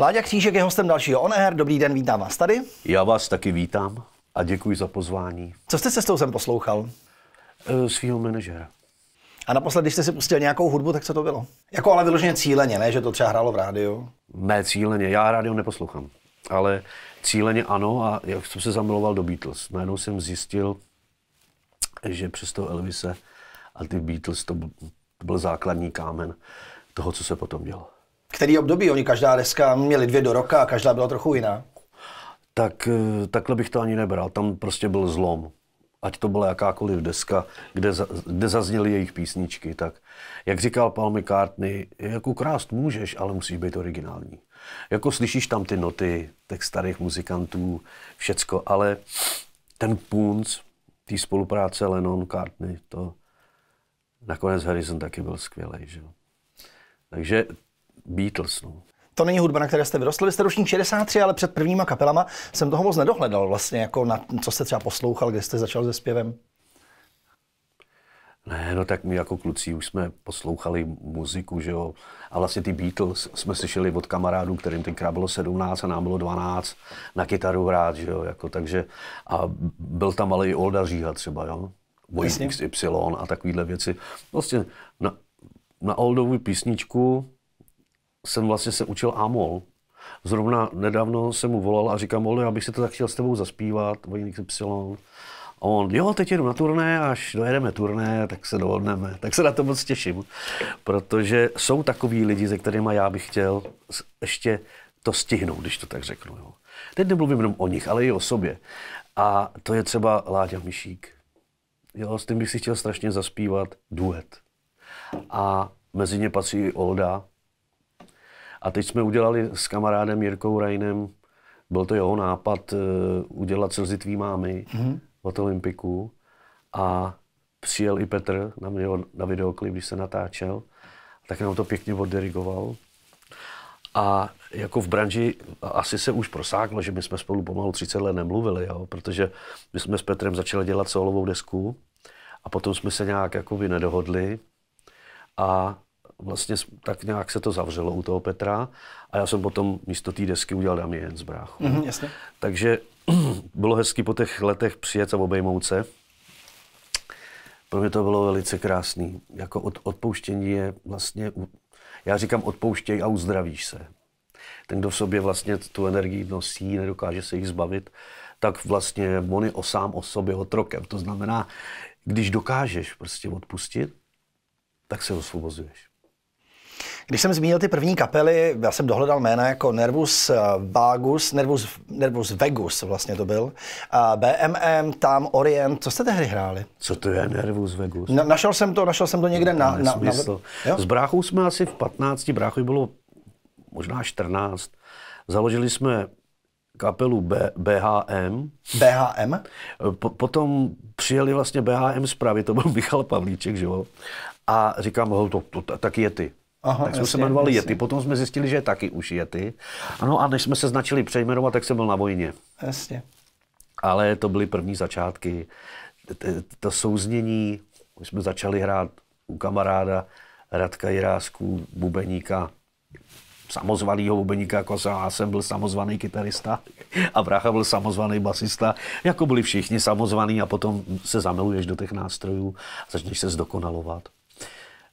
Láďa Křížek je hostem dalšího On Air. Dobrý den, vítám vás tady. Já vás taky vítám a děkuji za pozvání. Co jste se s tou sem poslouchal? E, svýho manažera. A naposled, když jste si pustil nějakou hudbu, tak co to bylo? Jako ale vyloženě cíleně, ne, že to třeba hrálo v rádiu? Ne, cíleně. Já rádio neposlouchám. Ale cíleně ano a jak jsem se zamiloval do Beatles. Najednou jsem zjistil, že přes toho Elvise a ty Beatles to byl základní kámen toho, co se potom dělo. Který období? Oni každá deska měli dvě do roka a každá byla trochu jiná. Tak eh, takhle bych to ani nebral. Tam prostě byl zlom. Ať to byla jakákoliv deska, kde, za, kde zazněly jejich písničky, tak jak říkal Paul McCartney, jako krást můžeš, ale musíš být originální. Jako slyšíš tam ty noty těch starých muzikantů, všecko, ale ten punc, té spolupráce Lennon, Cartney, to nakonec Harrison taky byl skvělý. Že? Takže Beatles. No. To není hudba, na které jste vyrostli. Vy jste ročník 63, ale před prvníma kapelama jsem toho moc nedohledal vlastně, jako na, co jste třeba poslouchal, kde jste začal se zpěvem. Ne, no tak my jako kluci už jsme poslouchali muziku, že jo. A vlastně ty Beatles jsme slyšeli od kamarádů, kterým tenkrát bylo 17 a nám bylo 12, na kytaru hrát, že jo. Jako, takže, a byl tam ale i Olda Říha třeba, jo. Bojí XY a takovéhle věci. Vlastně na, na Oldovu písničku jsem vlastně se učil Amol. Zrovna nedávno jsem mu volal a říkám, Oldo, já bych si to tak chtěl s tebou zaspívat, Bojí XY. A on, jo, teď jedu na turné, až dojedeme turné, tak se dohodneme. Tak se na to moc těším, protože jsou takový lidi, se kterými já bych chtěl ještě to stihnout, když to tak řeknu. Jo. Teď nemluvím jenom o nich, ale i o sobě. A to je třeba Láďa Myšík. Jo, s tím bych si chtěl strašně zaspívat duet. A mezi ně patří i Olda. A teď jsme udělali s kamarádem Jirkou Rajnem, byl to jeho nápad uh, udělat slzy tvý mámy. Mm-hmm od olympiku a přijel i Petr na, mě, na videoklip, když se natáčel, tak nám to pěkně oddirigoval. A jako v branži asi se už prosáklo, že my jsme spolu pomalu 30 let nemluvili, jo? protože my jsme s Petrem začali dělat solovou desku a potom jsme se nějak jako by nedohodli a vlastně tak nějak se to zavřelo u toho Petra a já jsem potom místo té desky udělal Damien z bráchu. Mm-hmm, jasně. Takže bylo hezky po těch letech přijet a obejmout se. Pro mě to bylo velice krásný. Jako od, odpouštění je vlastně, já říkám odpouštěj a uzdravíš se. Ten, kdo v sobě vlastně tu energii nosí, nedokáže se jich zbavit, tak vlastně on je o sám o sobě otrokem. To znamená, když dokážeš prostě odpustit, tak se osvobozuješ. Když jsem zmínil ty první kapely, já jsem dohledal jména jako Nervus eh, Vagus, Nervus, Nervus Vegus vlastně to byl, BMM, tam Orient, co jste tehdy hráli? Co to je Nervus Vegus? Na, našel jsem to, našel jsem to někde no, na, na, na, na S bráchou jsme asi v 15, bráchu bylo možná 14. Založili jsme kapelu B, BHM. BHM? Eh, po, potom přijeli vlastně BHM zprávy, to byl Michal Pavlíček, že jo? A říkám, to, to, to, tak je ty. Aha, tak jsme jasně, se jmenovali Jety, potom jsme zjistili, že je taky už Jety. Ano, a než jsme se značili přejmenovat, tak jsem byl na vojně. Jasně. Ale to byly první začátky. To souznění, my jsme začali hrát u kamaráda Radka Jirásku, bubeníka, samozvaného bubeníka, jako já jsem byl samozvaný kytarista a brácha byl samozvaný basista, jako byli všichni samozvaný a potom se zamiluješ do těch nástrojů, a začneš se zdokonalovat.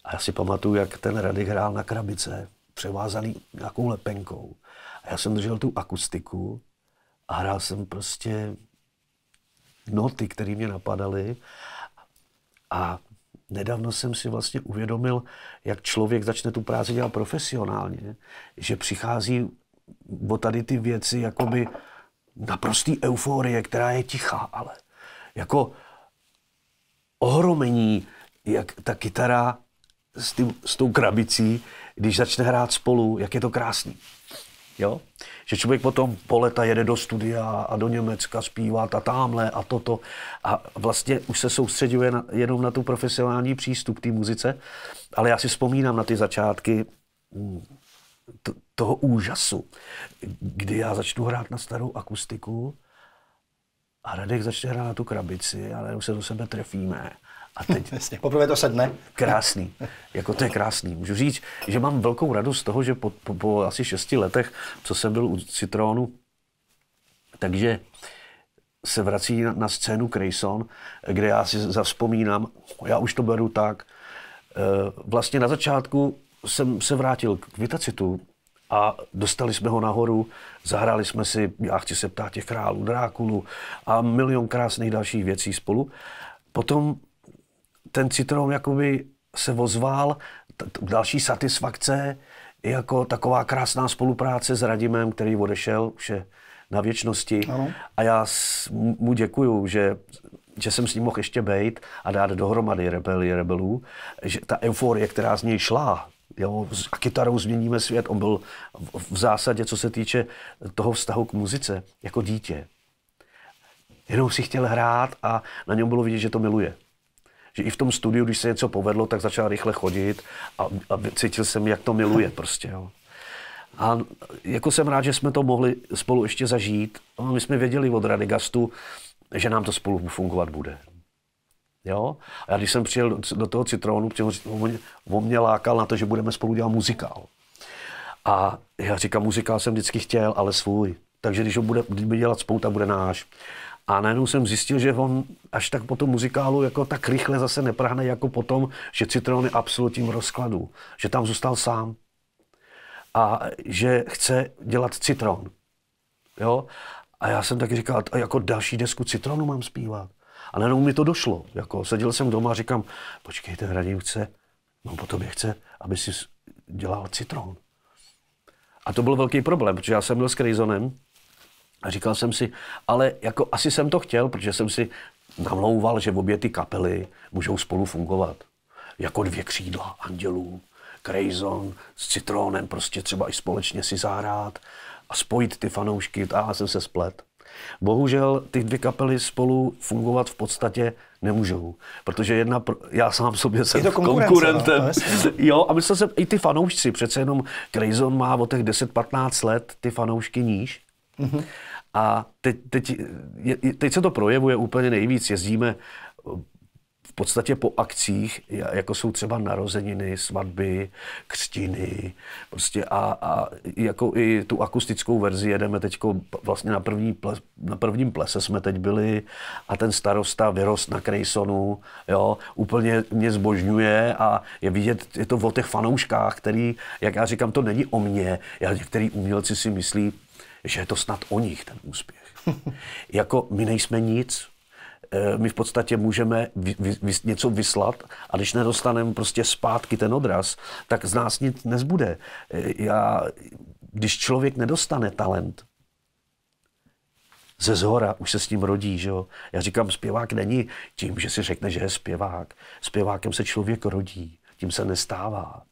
A já si pamatuju, jak ten rady hrál na krabice, převázaný nějakou lepenkou. A já jsem držel tu akustiku a hrál jsem prostě noty, které mě napadaly. A nedávno jsem si vlastně uvědomil, jak člověk začne tu práci dělat profesionálně, že přichází o tady ty věci jakoby naprostý euforie, která je tichá, ale jako ohromení, jak ta kytara s, tím, s tou krabicí, když začne hrát spolu, jak je to krásný. Jo? Že člověk potom po leta jede do studia a do Německa zpívat a tamhle a toto. A vlastně už se soustředuje na, jenom na tu profesionální přístup té muzice. Ale já si vzpomínám na ty začátky mm, toho úžasu, kdy já začnu hrát na starou akustiku a Radek začne hrát na tu krabici ale už se do sebe trefíme. A teď Jasně, poprvé to sedne. Krásný. Jako to je krásný. Můžu říct, že mám velkou radost z toho, že po, po, po asi šesti letech, co jsem byl u Citronu, takže se vrací na, na scénu Grayson, kde já si zavzpomínám, já už to beru tak. Eh, vlastně na začátku jsem se vrátil k Vitacitu a dostali jsme ho nahoru, zahráli jsme si, já chci se ptát těch králů, Drákulu a milion krásných dalších věcí spolu. Potom ten citron jakoby se ozval, další satisfakce, jako taková krásná spolupráce s Radimem, který odešel už je na věčnosti. Ano. A já mu děkuju, že, že jsem s ním mohl ještě bejt a dát dohromady rebeli rebelů. Že ta euforie, která z něj šla, jo, s kytarou změníme svět. On byl v zásadě, co se týče toho vztahu k muzice, jako dítě. Jenom si chtěl hrát a na něm bylo vidět, že to miluje že i v tom studiu, když se něco povedlo, tak začal rychle chodit a, a cítil jsem, jak to miluje prostě. Jo. A jako jsem rád, že jsme to mohli spolu ještě zažít. No, my jsme věděli od Radigastu, že nám to spolu fungovat bude. Jo? A já když jsem přijel do toho Citronu, on, on mě lákal na to, že budeme spolu dělat muzikál. A já říkám, muzikál jsem vždycky chtěl, ale svůj. Takže když ho bude, bude dělat spolu, tak bude náš. A najednou jsem zjistil, že on až tak po tom muzikálu jako tak rychle zase neprahne jako po tom, že Citron je absolutním rozkladu. Že tam zůstal sám. A že chce dělat Citron. Jo? A já jsem taky říkal, a jako další desku Citronu mám zpívat. A najednou mi to došlo. Jako seděl jsem doma a říkám, počkejte, Radim chce, no po tobě chce, aby si dělal Citron. A to byl velký problém, protože já jsem byl s Krejzonem, a říkal jsem si, ale jako asi jsem to chtěl, protože jsem si namlouval, že obě ty kapely můžou spolu fungovat. Jako dvě křídla andělů. Krejzon s Citronem prostě třeba i společně si zahrát a spojit ty fanoušky. A já jsem se splet. Bohužel ty dvě kapely spolu fungovat v podstatě nemůžou, protože jedna, pro... já sám sobě jsem konkurentem. No, no, jo, a myslel jsem, i ty fanoušci, přece jenom Krejzon má o těch 10-15 let ty fanoušky níž. Mm-hmm. A teď, teď, teď se to projevuje úplně nejvíc. Jezdíme eh, v podstatě po akcích, jako jsou třeba narozeniny, svatby, křtiny, prostě a, a jako i tu akustickou verzi jedeme teď vlastně na, první ples, na prvním plese jsme teď byli a ten starosta vyrost na Krejsonu, jo, úplně mě zbožňuje a je vidět, je to o těch fanouškách, který, jak já říkám, to není o mně, já některý umělci si myslí, že je to snad o nich ten úspěch. jako my nejsme nic, eh, my v podstatě můžeme vy, vy, vy, něco vyslat a když nedostaneme prostě zpátky ten odraz, tak z nás nic nezbude. Eh, já, když člověk nedostane talent, ze zhora už se s ním rodí, že jo? Já říkám, zpěvák není tím, že si řekne, že je zpěvák. Zpěvákem se člověk rodí, tím se nestává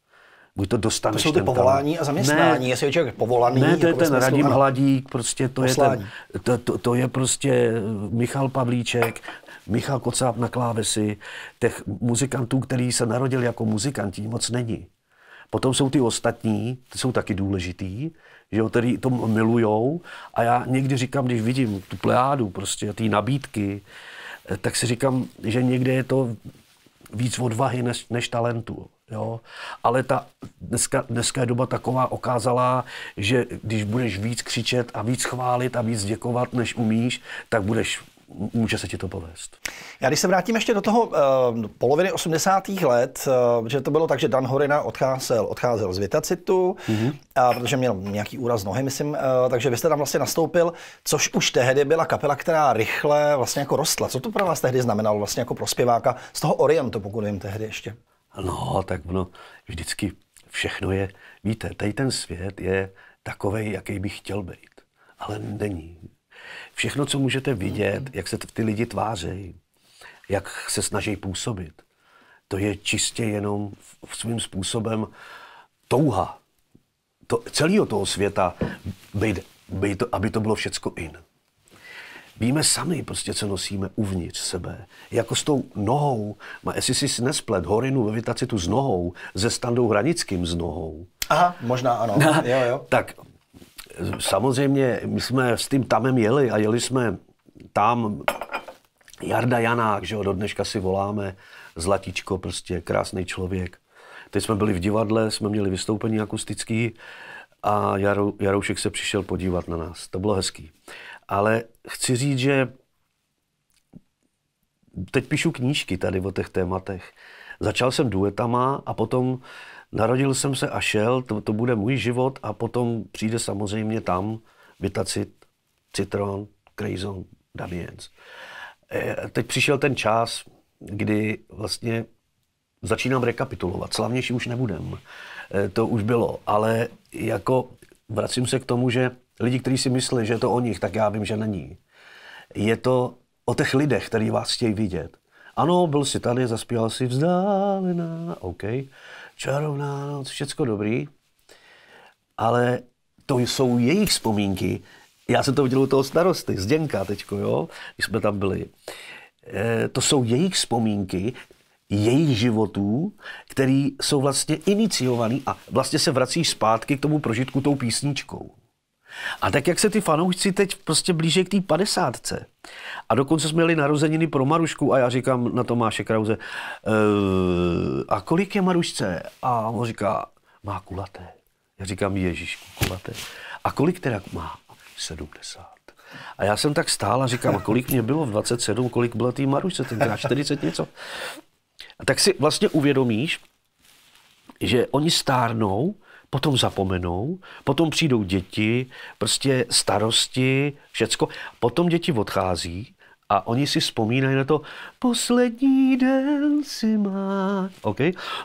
buď to dostaneš. To jsou ty povolání tam. a zaměstnání, ne, jestli je člověk povolaný. Ne, to je jako ten Radim ano. Hladík, prostě to je, ten, to, to, to je prostě Michal Pavlíček, Michal Kocáb na klávesi, těch muzikantů, který se narodili jako muzikanti, moc není. Potom jsou ty ostatní, ty jsou taky důležitý, že jo, který to milujou. A já někdy říkám, když vidím tu pleádu, prostě ty nabídky, eh, tak si říkám, že někde je to víc odvahy než, než talentu. Jo? Ale ta, dneska, dneska je doba taková okázalá, že když budeš víc křičet a víc chválit a víc děkovat, než umíš, tak budeš může se ti to povést. Já když se vrátím ještě do toho uh, poloviny 80. let, uh, že to bylo tak, že Dan Horina odcházel, odcházel z Vitacitu, mm-hmm. a protože měl nějaký úraz nohy, myslím, uh, takže vy jste tam vlastně nastoupil, což už tehdy byla kapela, která rychle vlastně jako rostla. Co to pro vás tehdy znamenalo vlastně jako pro zpěváka z toho Orientu, pokud vím tehdy ještě? No, tak ono vždycky všechno je, víte, tady ten svět je takový, jaký bych chtěl být, ale není. Všechno, co můžete vidět, jak se ty lidi tvářejí, jak se snaží působit, to je čistě jenom svým způsobem touha to, celého toho světa, být, být, aby to bylo všecko in. Víme sami, prostě, co nosíme uvnitř sebe. Jako s tou nohou, ma, jestli si nesplet horinu ve Vitacitu s nohou, ze standou hranickým s nohou. Aha, možná ano. No, jo, jo. Tak samozřejmě, my jsme s tím tamem jeli a jeli jsme tam Jarda Janák, že jo, do dneška si voláme, Zlatičko, prostě krásný člověk. Teď jsme byli v divadle, jsme měli vystoupení akustický a Jarou, Jaroušek se přišel podívat na nás. To bylo hezký. Ale chci říct, že teď píšu knížky tady o těch tématech. Začal jsem duetama a potom narodil jsem se a šel, to, to bude můj život a potom přijde samozřejmě tam Vitacit, Citron, Crazon, Damiens. E, teď přišel ten čas, kdy vlastně začínám rekapitulovat. Slavnější už nebudem, e, to už bylo, ale jako vracím se k tomu, že lidi, kteří si myslí, že je to o nich, tak já vím, že není. Je to o těch lidech, který vás chtějí vidět. Ano, byl si tady, zaspíval si vzdálená, OK, čarovná noc, všecko dobrý, ale to jsou jejich vzpomínky. Já jsem to viděl u toho starosty, Zděnka teďko, jo, když jsme tam byli. E, to jsou jejich vzpomínky, jejich životů, který jsou vlastně iniciovaný a vlastně se vrací zpátky k tomu prožitku tou písničkou. A tak jak se ty fanoušci teď prostě blíže k té padesátce. A dokonce jsme měli narozeniny pro Marušku a já říkám na Tomáše Krauze, eh, a kolik je Marušce? A on říká, má kulaté. Já říkám, Ježíšku, kulaté. A kolik teda má? 70. A já jsem tak stál a říkám, a kolik mě bylo v 27, kolik bylo té Marušce tenkrát, 40 něco. A tak si vlastně uvědomíš, že oni stárnou potom zapomenou, potom přijdou děti, prostě starosti, všecko. Potom děti odchází a oni si vzpomínají na to, poslední den si má, OK,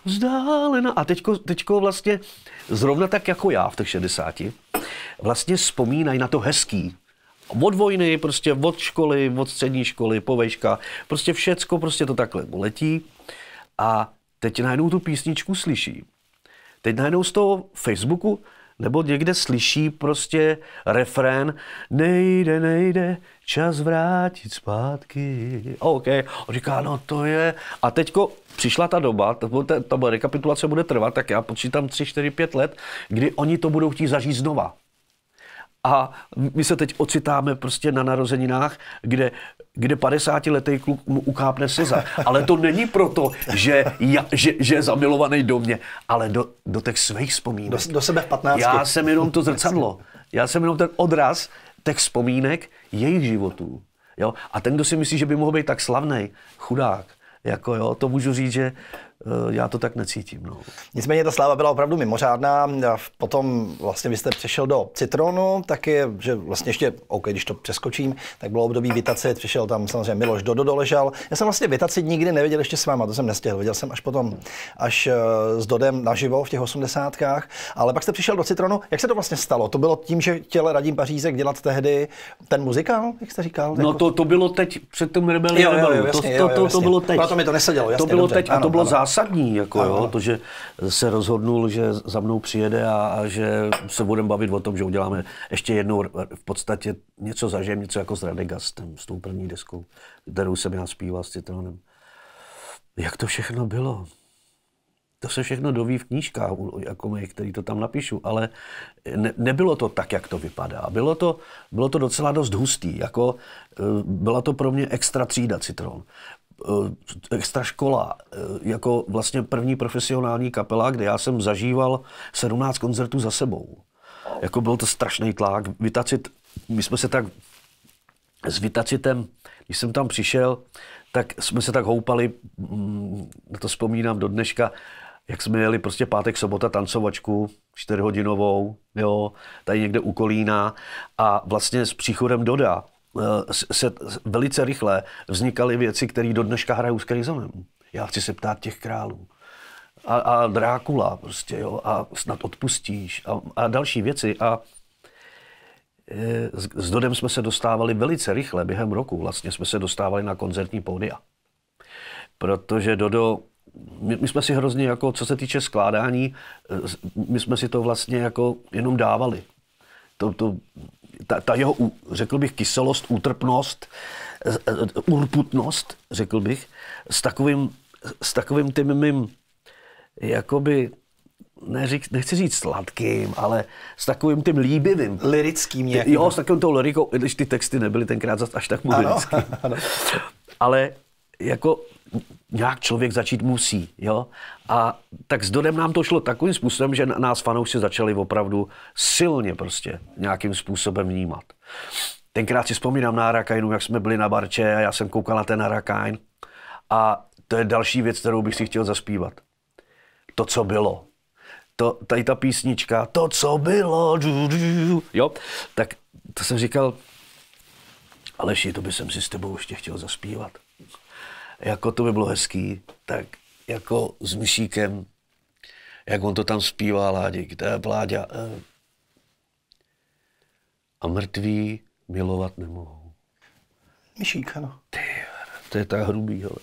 vzdálená. A teďko, teďko vlastně, zrovna tak jako já v těch 60, vlastně vzpomínají na to hezký, od vojny, prostě od školy, od střední školy, po vejška, prostě všecko, prostě to takhle letí. A teď najednou tu písničku slyší. Teď najednou z toho Facebooku nebo někde slyší prostě refrén nejde, nejde, čas vrátit zpátky. OK. On říká, no to je... A teďko přišla ta doba, ta, ta rekapitulace bude trvat, tak já počítám 3, 4, 5 let, kdy oni to budou chtít zažít znova. A my se teď ocitáme prostě na narozeninách, kde, kde 50-letý kluk mu ukápne slza. Ale to není proto, že, ja, že, že je zamilovaný do mě, ale do, do těch svých vzpomínek. Do, do sebe v 15. Já jsem jenom to zrcadlo. Já jsem jenom ten odraz těch vzpomínek jejich životů. Jo? A ten, kdo si myslí, že by mohl být tak slavný, chudák. Jako jo, to můžu říct, že Eh, já to tak necítím. No. Nicméně ta sláva byla opravdu mimořádná. Potom vlastně vy jste přešel do Citronu, je, že vlastně ještě, OK, když to přeskočím, tak bylo období Vitace, přišel tam samozřejmě Miloš Dodo doležal. Já jsem vlastně Vitaci nikdy nevěděl ještě s váma, to jsem nestihl, viděl jsem až potom, až eh, s Dodem naživo v těch osmdesátkách, ale pak jste přišel do Citronu. Jak se to vlastně stalo? To bylo tím, že chtěl Radim Pařízek dělat tehdy ten muzikál, jak jste říkal? No jako... to, to bylo teď před tím Rebelem. to, to, to, to, to bylo teď. Proto mi to nesedělo, jasně, to bylo dobře, teď a ano, to bylo ano zásadní, jako, jo, to, že se rozhodnul, že za mnou přijede a, a že se budeme bavit o tom, že uděláme ještě jednou v podstatě něco zažijem, něco jako s Radegastem, s tou první deskou, kterou jsem já zpíval s Citronem. Jak to všechno bylo? To se všechno doví v knížkách, jako my, který to tam napíšu, ale ne, nebylo to tak, jak to vypadá. Bylo to, bylo to docela dost hustý, jako eh, byla to pro mě extra třída Citron. Eh, extra škola eh, jako vlastně první profesionální kapela, kde já jsem zažíval 17 koncertů za sebou. Jako byl to strašný tlak. Vytacit, my jsme se tak s Vytacitem, když jsem tam přišel, tak jsme se tak houpali, mm, to vzpomínám do dneška, jak jsme jeli prostě pátek, sobota tancovačku, čtyřhodinovou, jo, tady někde u Kolína a vlastně s příchodem Doda, Eh, se velice rychle vznikaly věci, které do dneška hrajou s Krizonem. Já chci se ptát těch králů. A, a Drákula prostě, jo, a snad odpustíš a, a další věci. A e, s, s Dodem jsme se dostávali velice rychle, během roku vlastně jsme se dostávali na koncertní pódia. Protože Dodo my, my jsme si hrozně, jako, co se týče skládání, eh, my jsme si to vlastně jako jenom dávali. To, to, ta, ta jeho, řekl bych, kyselost, útrpnost, eh, eh, urputnost, řekl bych, s takovým, s takovým tím mým, jakoby, neřík, nechci říct sladkým, ale s takovým tím líbivým. Lirickým nějakým. Jo, s takovým tou lirikou, i když ty texty nebyly tenkrát až tak moc ale jako nějak člověk začít musí. Jo? A tak s Donem nám to šlo takovým způsobem, že nás fanoušci začali opravdu silně prostě nějakým způsobem vnímat. Tenkrát si vzpomínám na Rakajnu, jak jsme byli na barče a já jsem koukal na ten Rakajn. A to je další věc, kterou bych si chtěl zaspívat. To, co bylo. To, tady ta písnička, to, co bylo, dů, dů, jo, tak to jsem říkal, Aleši, to by jsem si s tebou ještě chtěl zaspívat jako to by bylo hezký, tak jako s Myšíkem, jak on to tam zpívá, Láděk, to je Pláďa. Eh, a mrtví milovat nemohou. Myšík, ano. Ty, to je tak hrubý, ale.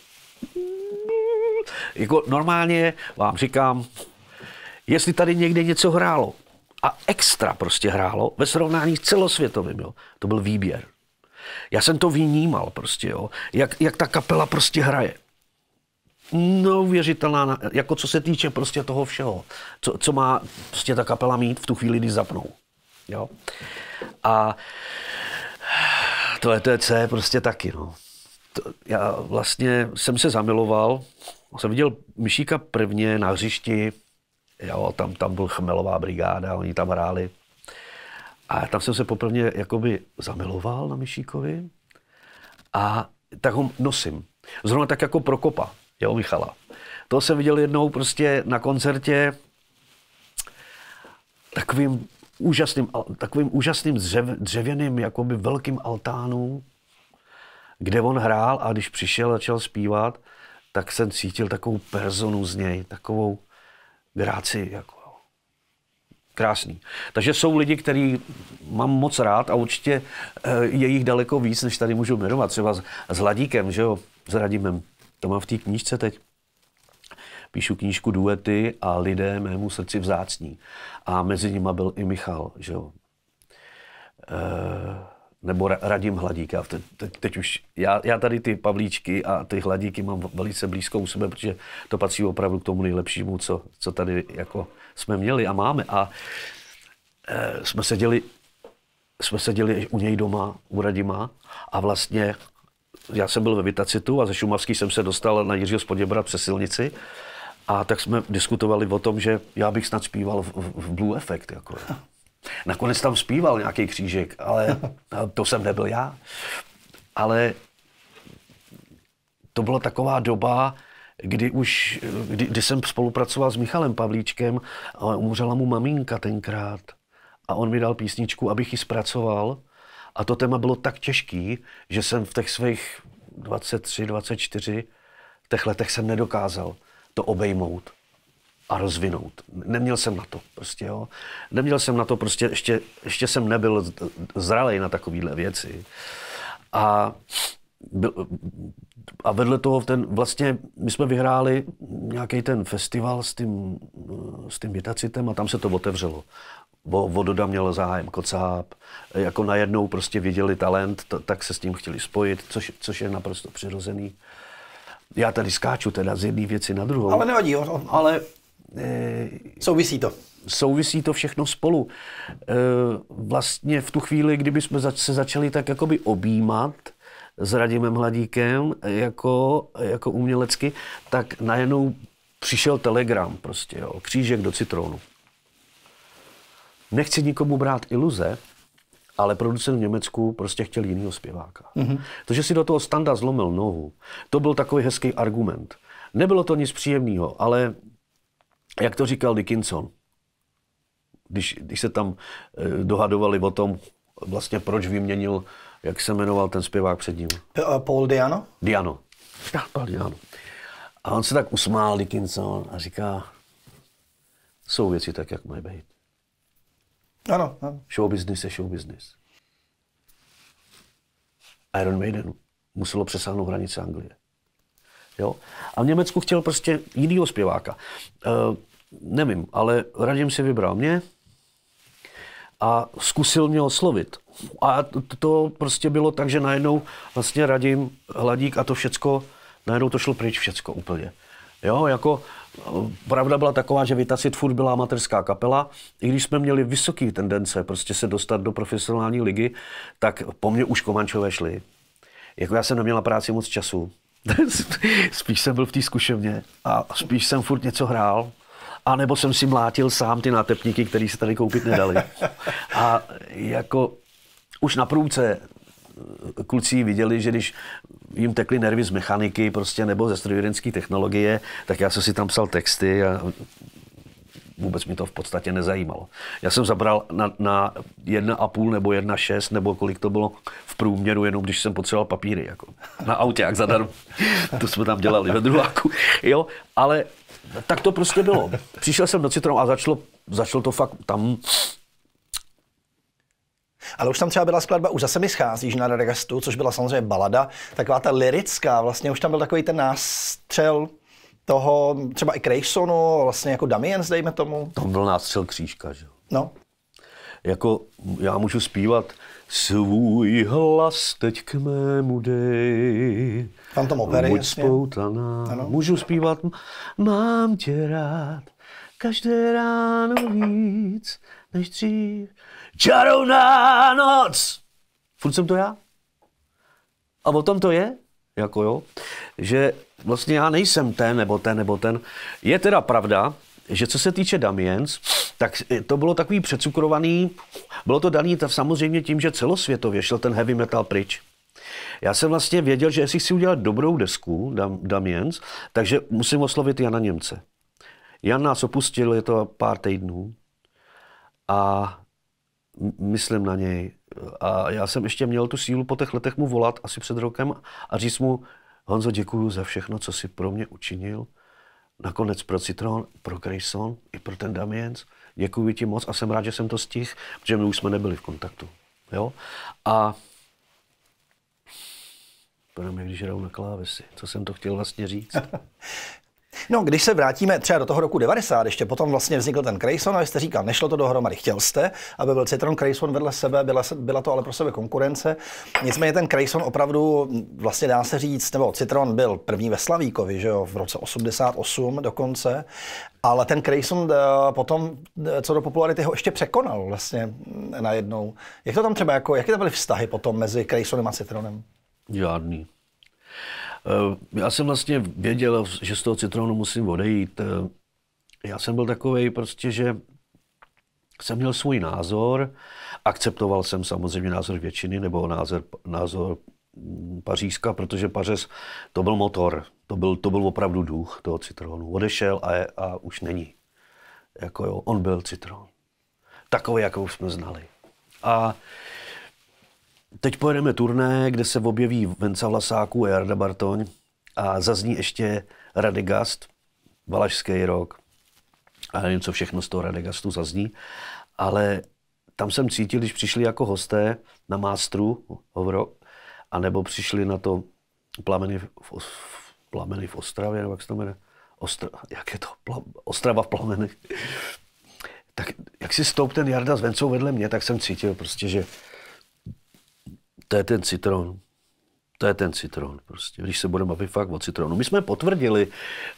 Jako normálně vám říkám, jestli tady někde něco hrálo, a extra prostě hrálo ve srovnání s celosvětovým. Jo. To byl výběr. Já jsem to vnímal prostě, jo. Jak, jak ta kapela prostě hraje. Neuvěřitelná, jako co se týče prostě toho všeho, co, co má prostě ta kapela mít v tu chvíli, kdy zapnou. Jo. A to je, to je C prostě taky, no. To, já vlastně jsem se zamiloval, jsem viděl Myšíka prvně na hřišti, jo, tam, tam byl Chmelová brigáda, oni tam hráli a tam jsem se poprvé jakoby zamiloval na Myšíkovi a tak ho nosím. Zrovna tak jako Prokopa, jo, Michala. To jsem viděl jednou prostě na koncertě takovým úžasným, takovým úžasným dřev, dřevěným, jakoby velkým altánu, kde on hrál a když přišel, začal zpívat, tak jsem cítil takovou personu z něj, takovou gráci, jako krásný. Takže jsou lidi, který mám moc rád a určitě eh, je jich daleko víc, než tady můžu jmenovat. Třeba s, s Hladíkem, že jo, s Radimem. To mám v té knížce teď. Píšu knížku Duety a lidé mému srdci vzácní. A mezi nimi byl i Michal, že jo. E, nebo Radim Hladíka. Te, te, teď už já, já tady ty Pavlíčky a ty Hladíky mám velice blízko u sebe, protože to patří opravdu k tomu nejlepšímu, co, co tady jako jsme měli a máme. A eh, jsme seděli jsme seděli u něj doma, u Radima, a vlastně já jsem byl ve Vitacitu a ze Šumavský jsem se dostal na Jiřího Spoděbra přes silnici. A tak jsme diskutovali o tom, že já bych snad zpíval v, v Blue Effect. Jako. Nakonec tam zpíval nějaký křížek, ale to jsem nebyl já. Ale to byla taková doba, kdy už, kdy, kdy jsem spolupracoval s Michalem Pavlíčkem, ale umřela mu maminka tenkrát a on mi dal písničku, abych ji zpracoval a to téma bylo tak těžký, že jsem v těch svých 23, 24 těch letech jsem nedokázal to obejmout a rozvinout. Neměl jsem na to prostě, jo. Neměl jsem na to prostě, ještě, ještě jsem nebyl zralej na takovéhle věci. A byl, a vedle toho ten, vlastně my jsme vyhráli nějaký ten festival s tím, s tím Bitacitem a tam se to otevřelo. Bo Vododa měl zájem, Kocáb, jako najednou prostě viděli talent, to, tak se s tím chtěli spojit, což, což je naprosto přirozený. Já tady skáču teda z jedné věci na druhou. Ale nevadí, o, ale... E, souvisí to. Souvisí to všechno spolu. E, vlastně v tu chvíli, kdyby jsme se začali tak jakoby objímat, s Radimem Hladíkem jako, jako umělecky, tak najednou přišel telegram prostě, jo, křížek do citronu. Nechci nikomu brát iluze, ale producent v Německu prostě chtěl jinýho zpěváka. Mm-hmm. To, že si do toho Standa zlomil nohu, to byl takový hezký argument. Nebylo to nic příjemného, ale jak to říkal Dickinson, když, když se tam eh, dohadovali o tom, vlastně proč vyměnil jak se jmenoval ten zpěvák před ním? Eh, Paul Diano? Diano. Já, Paul Diano. A on se tak usmál Dickinson a říká, jsou věci tak, jak mají být. Ano, ano. Show business je show business. Iron Maiden muselo přesáhnout hranice Anglie. Jo? A v Německu chtěl prostě jinýho zpěváka. E, nevím, ale radím si vybral mě, a zkusil mě oslovit. A to prostě bylo tak, že najednou vlastně radím hladík a to všecko, najednou to šlo pryč všecko úplně. Jo, jako pravda byla taková, že Vytasit furt byla amatérská kapela, i když jsme měli vysoké tendence prostě se dostat do profesionální ligy, tak po mně už Komančové šli. Jako já jsem neměla práci moc času, spíš jsem byl v té zkuševně a spíš jsem furt něco hrál. A nebo jsem si mlátil sám ty nátepníky, které se tady koupit nedali. A jako už na průmce eh, kluci viděli, že když jim tekly nervy z mechaniky prostě nebo ze strojírenské technologie, tak já jsem si tam psal texty a vůbec mi to v podstatě nezajímalo. Já jsem zabral na, na půl nebo jedna šest nebo kolik to bylo v průměru, jenom když jsem potřeboval papíry, jako na autě, jak zadarmo. to jsme tam dělali ve druháku. Jo, ale tak to prostě bylo. Přišel jsem do Citronu a začalo, začalo to fakt tam ale už tam třeba byla skladba, už zase mi schází na Radagastu, což byla samozřejmě balada, taková ta lirická, vlastně už tam byl takový ten nástřel toho třeba i Crejsonu, vlastně jako Damien zdejme tomu. Tam byl nástřel křížka, že No. Jako já můžu zpívat svůj hlas teď k mému dej. Fantom opery, Buď spoutaná, ano. můžu zpívat, mám tě rád, každé ráno víc než dřív. Čarovná noc! Furt jsem to já? A o tom to je? Jako jo, že vlastně já nejsem ten nebo ten nebo ten. Je teda pravda, že co se týče Damiens, tak to bylo takový přecukrovaný, bylo to daný samozřejmě tím, že celosvětově šel ten heavy metal pryč. Já jsem vlastně věděl, že jestli chci udělat dobrou desku, Dam, Damiens, takže musím oslovit Jana Němce. Jan nás opustil, je to pár týdnů a myslím na něj. A já jsem ještě měl tu sílu po těch letech mu volat asi před rokem a říct mu, Honzo, děkuju za všechno, co jsi pro mě učinil nakonec pro Citron, pro Grayson i pro ten Damiens. Děkuji ti moc a jsem rád, že jsem to stihl, protože my už jsme nebyli v kontaktu. Jo? A pro mě, když hrajou na klávesi, co jsem to chtěl vlastně říct. No, když se vrátíme třeba do toho roku 90, ještě potom vlastně vznikl ten Crayson, a jste říkal, nešlo to dohromady, chtěl jste, aby byl Citron Crayson vedle sebe, byla, byla to ale pro sebe konkurence. Nicméně ten Crayson opravdu, vlastně dá se říct, nebo Citron byl první ve Slavíkovi, že jo, v roce 88 dokonce, ale ten Crayson eh, potom, eh, co do popularity, ho ještě překonal vlastně mm, najednou. Jak to tam třeba jako, jaké to byly vztahy potom mezi Graysonem a Citronem? Žádný. Eh, já jsem vlastně věděl, že z toho citronu musím odejít. Eh, já jsem byl takový prostě, že jsem měl svůj názor, akceptoval jsem samozřejmě názor většiny nebo názor, názor Pařížska, protože Pařes to byl motor, to byl, to byl opravdu duch toho citronu. Odešel a, je, a už není. Jako jo, on byl citron. Takový, jakou jsme znali. A Teď pojedeme turné, kde se objeví Venca Vlasáků a Jarda Bartoň a zazní ještě Radegast, Valašský rok. A nevím, co všechno z toho Radegastu zazní. Ale tam jsem cítil, když přišli jako hosté na Mástru Hovro, anebo přišli na to plameny v, v, plameny v Ostravě, nebo jak se to jmenuje? Ostra, jak je to? Pla, Ostrava v plamenech. tak jak si stoup ten Jarda s Vencou vedle mě, tak jsem cítil prostě, že to je ten citron. To je ten citron prostě, když se budeme bavit fakt o citronu. My jsme potvrdili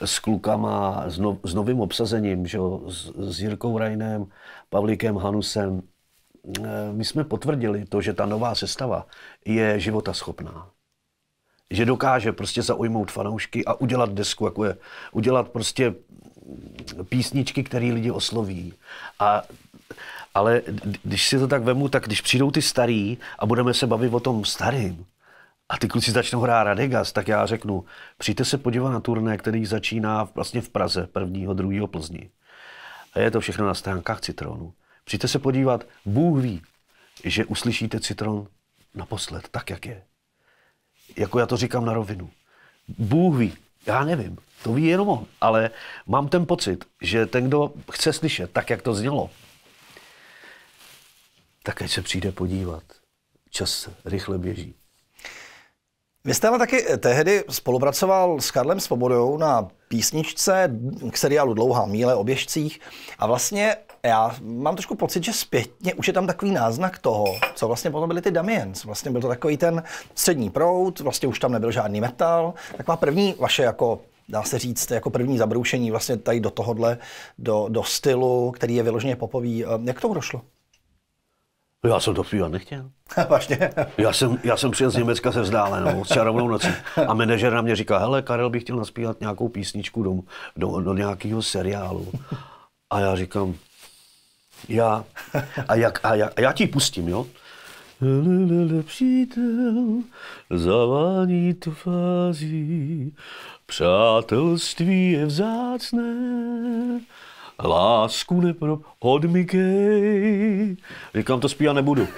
s klukama, s, no, s novým obsazením, že jo, s, s Jirkou Rajnem, Pavlíkem Hanusem, e, my jsme potvrdili to, že ta nová sestava je životaschopná. Že dokáže prostě zaujmout fanoušky a udělat desku, jako je, udělat prostě písničky, které lidi osloví. A ale když si to tak vemu, tak když přijdou ty starý a budeme se bavit o tom starým, a ty kluci začnou hrát Radegas, tak já řeknu, přijďte se podívat na turné, který začíná vlastně v Praze, prvního, druhého Plzni. A je to všechno na stránkách Citronu. Přijďte se podívat, Bůh ví, že uslyšíte Citron naposled, tak jak je. Jako já to říkám na rovinu. Bůh ví, já nevím, to ví jenom on, ale mám ten pocit, že ten, kdo chce slyšet, tak jak to znělo, tak ať se přijde podívat. Čas rychle běží. Vy jste ale taky eh, tehdy spolupracoval s Karlem Svobodou na písničce k seriálu Dlouhá míle o běžcích a vlastně já mám trošku pocit, že zpětně už je tam takový náznak toho, co vlastně potom byly ty Damiens. Vlastně byl to takový ten střední prout, vlastně už tam nebyl žádný metal. Taková první vaše jako dá se říct, jako první zabroušení vlastně tady do tohohle, do, do stylu, který je vyloženě popový. Eh, jak to došlo? já jsem to zpívat nechtěl. Vážně? Já jsem, já jsem přijel z Německa se vzdálenou, s čarovnou nocí. A manažer na mě říká, hele, Karel bych chtěl naspívat nějakou písničku do, do, do nějakého seriálu. A já říkám, já, a, jak, a, jak, a já ti pustím, jo? Lelele, přítel, zavání tvází, přátelství je vzácné, lásku neprob, odmykej. Říkám, to zpívat nebudu.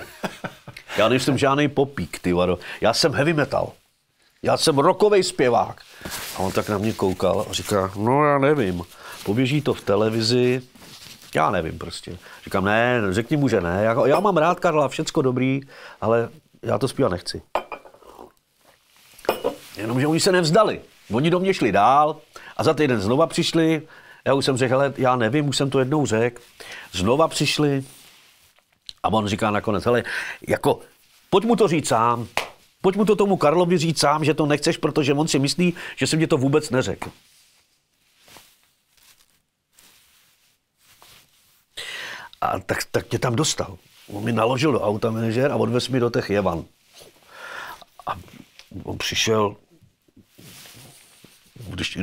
Já nejsem žádný popík, ty varo. Já jsem heavy metal. Já jsem rokový zpěvák. A on tak na mě koukal a říká, no já nevím, poběží to v televizi, já nevím prostě. Říkám, ne, řekni mu, že ne. Já, já mám rád Karla, všecko dobrý, ale já to zpívat nechci. Jenomže oni se nevzdali. Oni do mě šli dál a za týden znova přišli já už jsem řekl, ale já nevím, už jsem to jednou řekl. Znova přišli a on říká nakonec, hele, jako, pojď mu to říct sám. Pojď mu to tomu Karlovi říct sám, že to nechceš, protože on si myslí, že jsem mě to vůbec neřekl. A tak, tak tě tam dostal. On mi naložil do auta manažer a odvez mi do těch Jevan. A on přišel, když,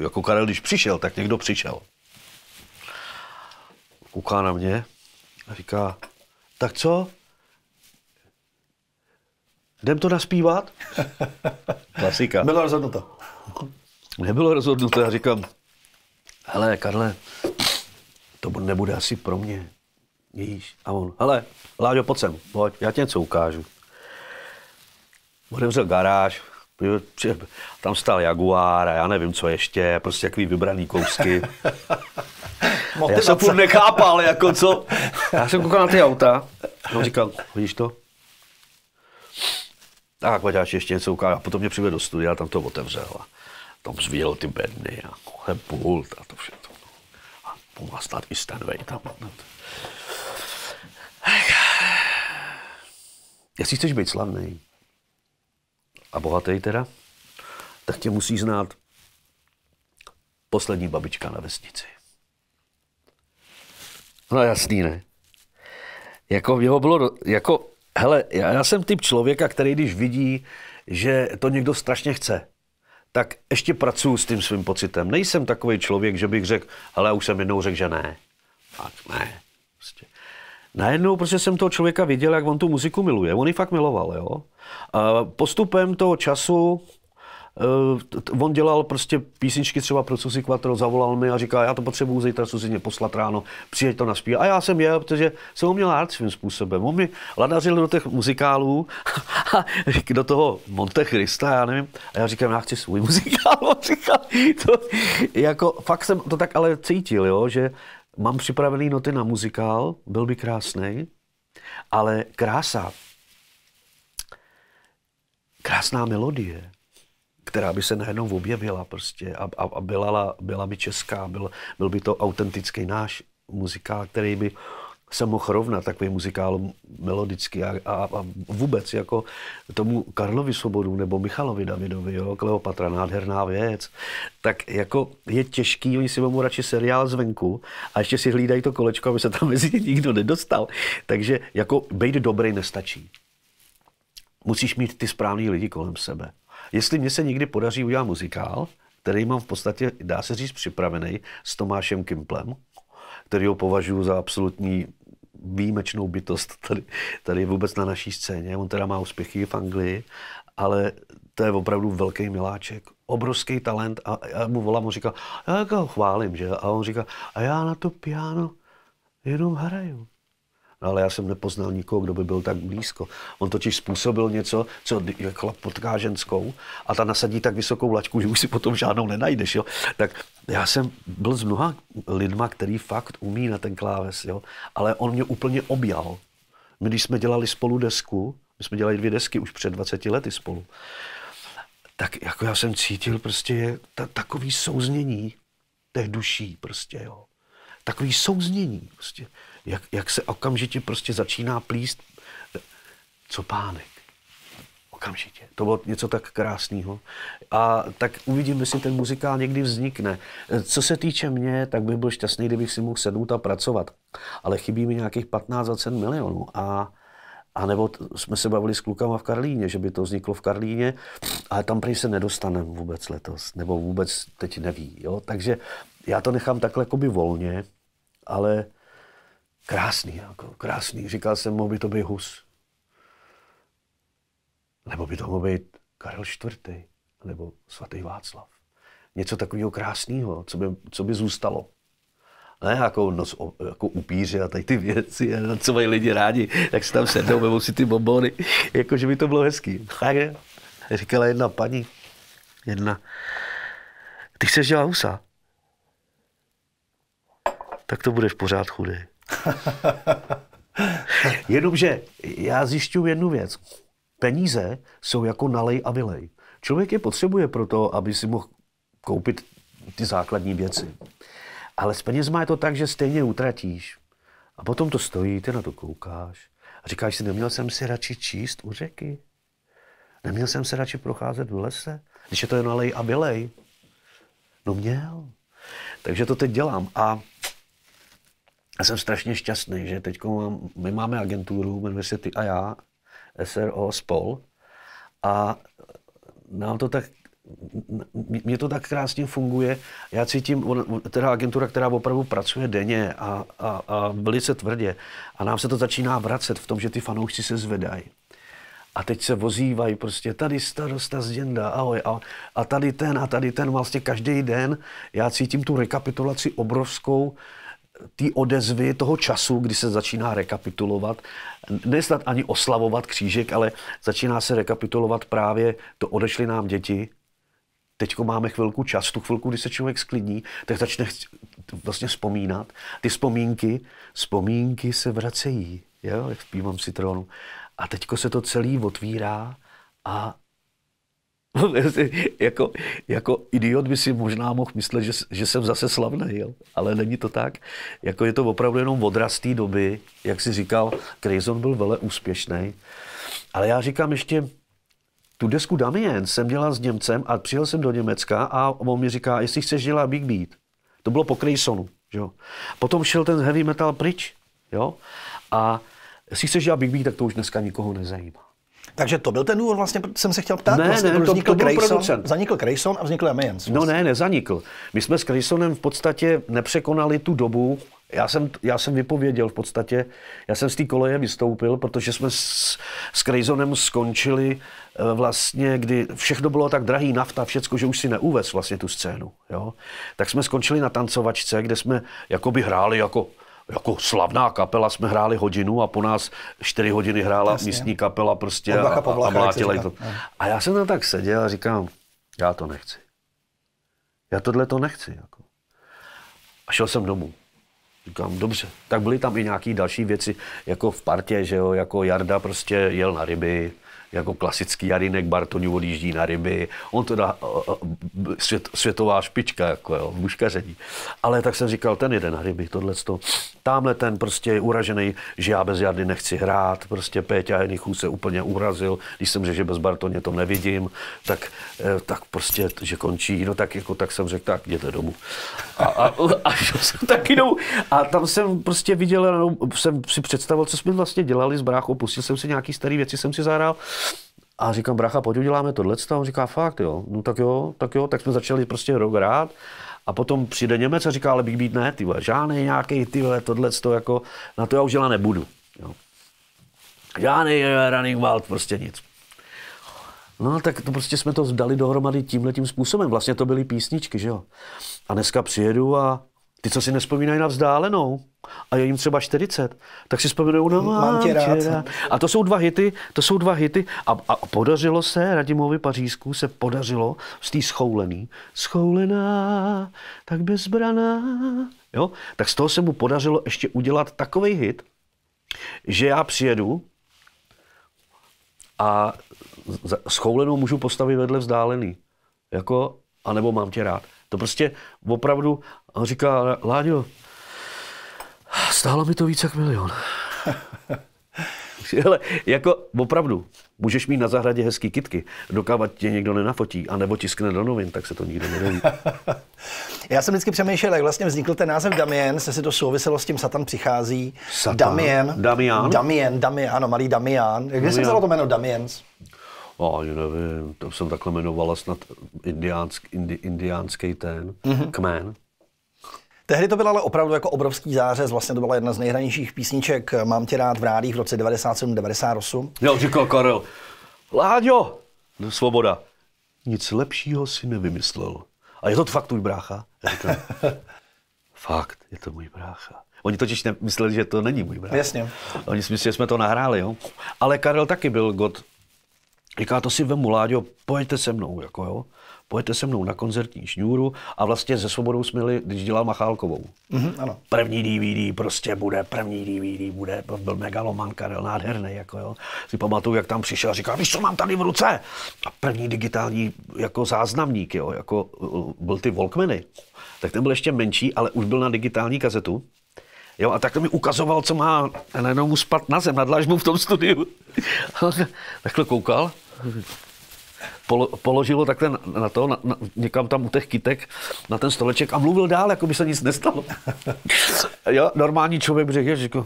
jako Karel, když přišel, tak někdo přišel. Kouká na mě a říká, tak co? Jdem to naspívat? Klasika. Bylo rozhodnuto. Nebylo rozhodnuto, já říkám, hele, Karle, to nebude asi pro mě. Víš? A on, hele, Láďo, pojď sem, pojď, já ti něco ukážu. Otevřel garáž, tam stál Jaguar a já nevím, co ještě, prostě takový vybraný kousky. já jsem furt nechápal, jako co. Já jsem koukal na ty auta, on no, říkal, vidíš to? Tak, až ještě něco ukážu. A potom mě přivedl do studia a tam to otevřel. A tam zvíjel ty bedny a kuchem pult a to všechno. A pomáhá snad i Stanway tam. Jestli chceš být slavný, a bohatý teda, tak tě musí znát poslední babička na vesnici. No jasný, ne? Jako jeho bylo, jako, hele, já, já jsem typ člověka, který když vidí, že to někdo strašně chce, tak ještě pracuji s tím svým pocitem. Nejsem takový člověk, že bych řekl, hele, už jsem jednou řekl, že ne. Tak ne. Prostě najednou prostě jsem toho člověka viděl, jak on tu muziku miluje. On ji fakt miloval, jo. A postupem toho času eh, on dělal prostě písničky třeba pro Susi Quattro, zavolal mi a říká, já to potřebuju zítra Susi mě poslat ráno, přijeď to naspí. A já jsem jel, protože jsem ho měl rád svým způsobem. On mi ladařil do těch muzikálů, do toho Monte Christa, já nevím. A já říkám, já chci svůj muzikál. On říkal, to, jako, fakt jsem to tak ale cítil, jo, že mám připravené noty na muzikál, byl by krásný, ale krása, krásná melodie, která by se najednou objevila prostě a, a, a byla, byla by česká, byl, byl by to autentický náš muzikál, který by se mohl rovnat takovým muzikálům melodicky a, a, a vůbec jako tomu Karlovi Svobodu nebo Michalovi Davidovi, jo, Kleopatra, nádherná věc, tak jako je těžký, oni si mohou radši seriál zvenku a ještě si hlídají to kolečko, aby se tam mezi ně nikdo nedostal. Takže jako být dobrý nestačí. Musíš mít ty správný lidi kolem sebe. Jestli mně se někdy podaří udělat muzikál, který mám v podstatě, dá se říct, připravený s Tomášem Kimplem, který ho považuji za absolutní výjimečnou bytost tady, tady vůbec na naší scéně. On teda má úspěchy v Anglii, ale to je opravdu velký miláček, obrovský talent a já mu volám, on říká, já ho chválím, že? A on říká, a já na to piano jenom hraju ale já jsem nepoznal nikoho, kdo by byl tak blízko. On totiž způsobil něco, co chlap jako potká ženskou a ta nasadí tak vysokou laťku, že už si potom žádnou nenajdeš. Jo? Tak já jsem byl s mnoha lidma, který fakt umí na ten kláves, jo? ale on mě úplně objal. My, když jsme dělali spolu desku, my jsme dělali dvě desky už před 20 lety spolu, tak jako já jsem cítil prostě ta, takový souznění těch duší prostě, jo. Takový souznění prostě jak, jak se okamžitě prostě začíná plíst copánek. Okamžitě. To bylo něco tak krásného. A tak uvidím, jestli ten muzikál někdy vznikne. Co se týče mě, tak bych byl šťastný, kdybych si mohl sednout a pracovat. Ale chybí mi nějakých 15-20 milionů. A a nebo jsme se bavili s klukama v Karlíně, že by to vzniklo v Karlíně, ale tam prý se nedostaneme vůbec letos, nebo vůbec teď neví. Jo? Takže já to nechám takhle by volně, ale Krásný, jako, krásný. Říkal jsem, mohl by to být Hus. Nebo by to mohl být Karel IV. Nebo svatý Václav. Něco takového krásného, co by, co by zůstalo. Ne jako, noc, jako upíře a tady ty věci, co mají lidi rádi, tak si tam sednou, vemou si ty bombony. jako, že by to bylo hezký. Tak je. Říkala jedna paní, jedna, ty chceš dělat husa? Tak to budeš pořád chudý. Jenomže já zjišťuju jednu věc. Peníze jsou jako nalej a vylej. Člověk je potřebuje proto, aby si mohl koupit ty základní věci. Ale s penězma je to tak, že stejně utratíš. A potom to stojí, ty na to koukáš. A říkáš si, neměl jsem si radši číst u řeky. Neměl jsem se radši procházet v lese, když je to jen alej a bylej. No měl. Takže to teď dělám. A a jsem strašně šťastný, že teď mám, my máme agenturu, jmenuje se ty a já, SRO spol. A nám to tak mě to tak krásně funguje. Já cítím, teda agentura, která opravdu pracuje denně a, a, a velice tvrdě. A nám se to začíná vracet v tom, že ty fanoušci se zvedají. A teď se vozívají prostě tady starosta z Děnda, ahoj, a, a tady ten, a tady ten, vlastně každý den. Já cítím tu rekapitulaci obrovskou, ty odezvy toho času, kdy se začíná rekapitulovat, nesnad ani oslavovat křížek, ale začíná se rekapitulovat právě to odešly nám děti, teď máme chvilku čas, tu chvilku, kdy se člověk sklidní, tak začne vlastně vzpomínat. Ty vzpomínky, vzpomínky se vracejí, jo, jak v citronu. A teď se to celý otvírá a jako, jako idiot by si možná mohl myslet, že, že jsem zase slavný, jo? ale není to tak. Jako je to opravdu jenom odraz té doby, jak si říkal, Krejzon byl vele úspěšný. Ale já říkám ještě, tu desku Damien jsem dělal s Němcem a přijel jsem do Německa a on mi říká, jestli chceš dělat Big Beat. To bylo po Krejsonu. Jo? Potom šel ten heavy metal pryč. Jo? A jestli chceš dělat Big Beat, tak to už dneska nikoho nezajímá. Takže to byl ten důvod, vlastně jsem se chtěl ptát. Ne, vlastně, ne, to, vznikl to Grayson, producent. Zanikl Grayson a vznikl Amiens. No ne, nezanikl. My jsme s Graysonem v podstatě nepřekonali tu dobu, já jsem, já jsem vypověděl v podstatě, já jsem z té koleje vystoupil, protože jsme s, s Krejzonem skončili eh, vlastně, kdy všechno bylo tak drahý, nafta, všecko, že už si neúvez vlastně tu scénu. Jo? Tak jsme skončili na tancovačce, kde jsme jakoby hráli jako jako slavná kapela jsme hráli hodinu a po nás čtyři hodiny hrála Jasně. místní kapela prostě a, a, a mlátila to. A já jsem tam tak seděl a říkám, já to nechci. Já tohle to nechci. Jako. A šel jsem domů. Říkám, dobře. Tak byly tam i nějaké další věci, jako v partě, že jo, jako Jarda prostě jel na ryby, jako klasický Jarinek Bartoňu odjíždí na ryby. On teda eh, eh, svět, světová špička, jako jo, v muškaření. Ale tak jsem říkal, ten jeden na ryby, tohle to. Tamhle ten prostě je uražený, že já bez Jardy nechci hrát, prostě Péťa Henichů se úplně urazil, když jsem řekl, že bez Bartoně to nevidím, tak, eh, tak prostě, že končí, no tak jako tak jsem řekl, tak jděte domů. A, a, a, a tak jdou. A tam jsem prostě viděl, no, jsem si představil, co jsme vlastně dělali s bráchou, pustil jsem si nějaký starý věci, jsem si zahrál a říkám, bracha, pojď uděláme tohle. A on říká, fakt jo, no tak jo, tak jo, tak jsme začali prostě rok rád. A potom přijde Němec a říká, ale Big Beat ne, ty vole, žádný nějaký ty vole, tohle, to jako, na to já už dělat nebudu. Jo. Žádný Running Wild, prostě nic. No tak to prostě jsme to zdali dohromady tímhle tím způsobem. Vlastně to byly písničky, že jo. A dneska přijedu a ty, co si nespomínají na vzdálenou, a je jim třeba 40, tak si vzpomínají na no, mám tě rád. rád. A to jsou dva hity, to jsou dva hity a, a podařilo se Radimovi Pařízku, se podařilo z té schoulený, schoulená, tak bezbraná, jo, tak z toho se mu podařilo ještě udělat takový hit, že já přijedu a schoulenou můžu postavit vedle vzdálený, jako, anebo mám tě rád. To prostě opravdu a říká, Láďo, stálo mi to víc jak milion. Ale jako opravdu, můžeš mít na zahradě hezký kitky, dokávat tě někdo nenafotí, anebo tiskne do novin, tak se to nikdo nedoví. Já jsem vždycky přemýšlel, jak vlastně vznikl ten název Damien, se si to souviselo s tím Satan přichází. Satan? Damien. Damian? Damien, Damien, ano, malý Damian. Kde se vzalo to jméno Damiens? A já nevím, to jsem takhle jmenovala snad indiánský, indi, indiánský ten, mm-hmm. kmen. Tehdy to byl ale opravdu jako obrovský zářez, vlastně to byla jedna z nejhranějších písniček Mám tě rád v rádích v roce 97-98. Jo, říkal Karel, Láďo, no, svoboda, nic lepšího si nevymyslel. A je to fakt můj brácha? Říkal, fakt, je to můj brácha. Oni totiž mysleli, že to není můj brácha. Jasně. Oni si mysleli, že jsme to nahráli, jo. Ale Karel taky byl god. Říká, to si vemu, Láďo, pojďte se mnou, jako jo pojďte se mnou na koncertní šňůru a vlastně se Svobodou jsme jeli, když dělal Machálkovou. Mm-hmm, ano. První DVD prostě bude, první DVD bude, byl megaloman Karel, nádherný, jako jo. Si pamatuju, jak tam přišel a říkal, víš, co mám tady v ruce? A první digitální jako záznamník, jo, jako eh, byl ty Volkmeny. Tak ten byl ještě menší, ale už byl na digitální kazetu. Jo, a tak to mi ukazoval, co má, a najednou mu spat na zem, na dlažbu v tom studiu. Takhle koukal položilo takhle na to, na, na, někam tam u těch kytek, na ten stoleček a mluvil dál, jako by se nic nestalo. jo, normální člověk řekl, jako,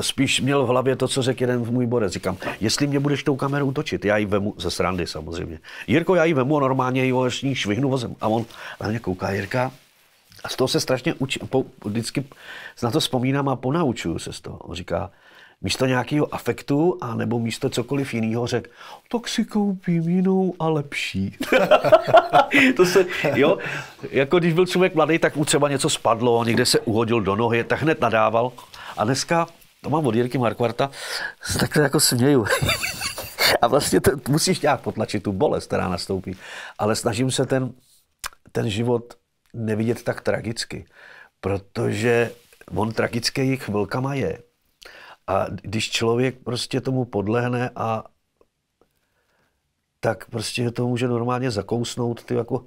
spíš měl v hlavě to, co řekl jeden můj bore. Říkám, jestli mě budeš tou kamerou točit, já ji vemu ze srandy samozřejmě. Jirko, já ji vemu a normálně ji vlastně švihnu vozem. A on na mě kouká, Jirka, a z toho se strašně učím, po, vždycky na to vzpomínám a ponaučuju se z toho. On říká, místo nějakého afektu a nebo místo cokoliv jiného řekl, tak si koupím jinou a lepší. to se, jo, jako když byl člověk mladý, tak mu třeba něco spadlo, někde se uhodil do nohy, tak hned nadával. A dneska, to mám od Jirky Markvarta, tak to jako směju. a vlastně to, musíš nějak potlačit tu bolest, která nastoupí. Ale snažím se ten, ten život nevidět tak tragicky, protože on tragický chvilkama je. A když člověk prostě tomu podlehne a tak prostě to může normálně zakousnout ty jako,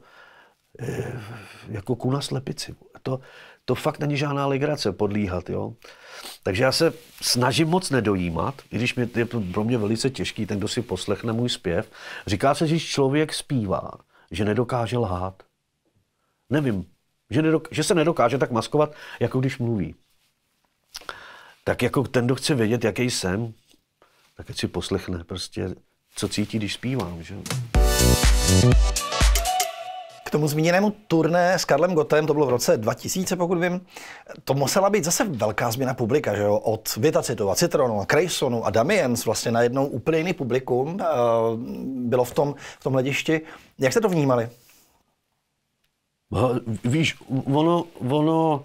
eh, jako kuna slepici. To, to fakt není žádná legrace podlíhat, jo. Takže já se snažím moc nedojímat, i když mě, je to pro mě velice těžký, ten, kdo si poslechne můj zpěv. Říká se, že člověk zpívá, že nedokáže lhát. Nevím, že, nedok- že se nedokáže tak maskovat, jako když mluví tak jako ten, kdo chce vědět, jaký jsem, tak si poslechne prostě, co cítí, když zpívám. Že? K tomu zmíněnému turné s Karlem Gotem, to bylo v roce 2000, pokud vím, to musela být zase velká změna publika, že jo? Od Vitacitova, Citronu, Craysonu a Damiens vlastně na jednou úplně jiný publikum eh, bylo v tom, v tom hledišti. Jak jste to vnímali? Víš, ono, ono,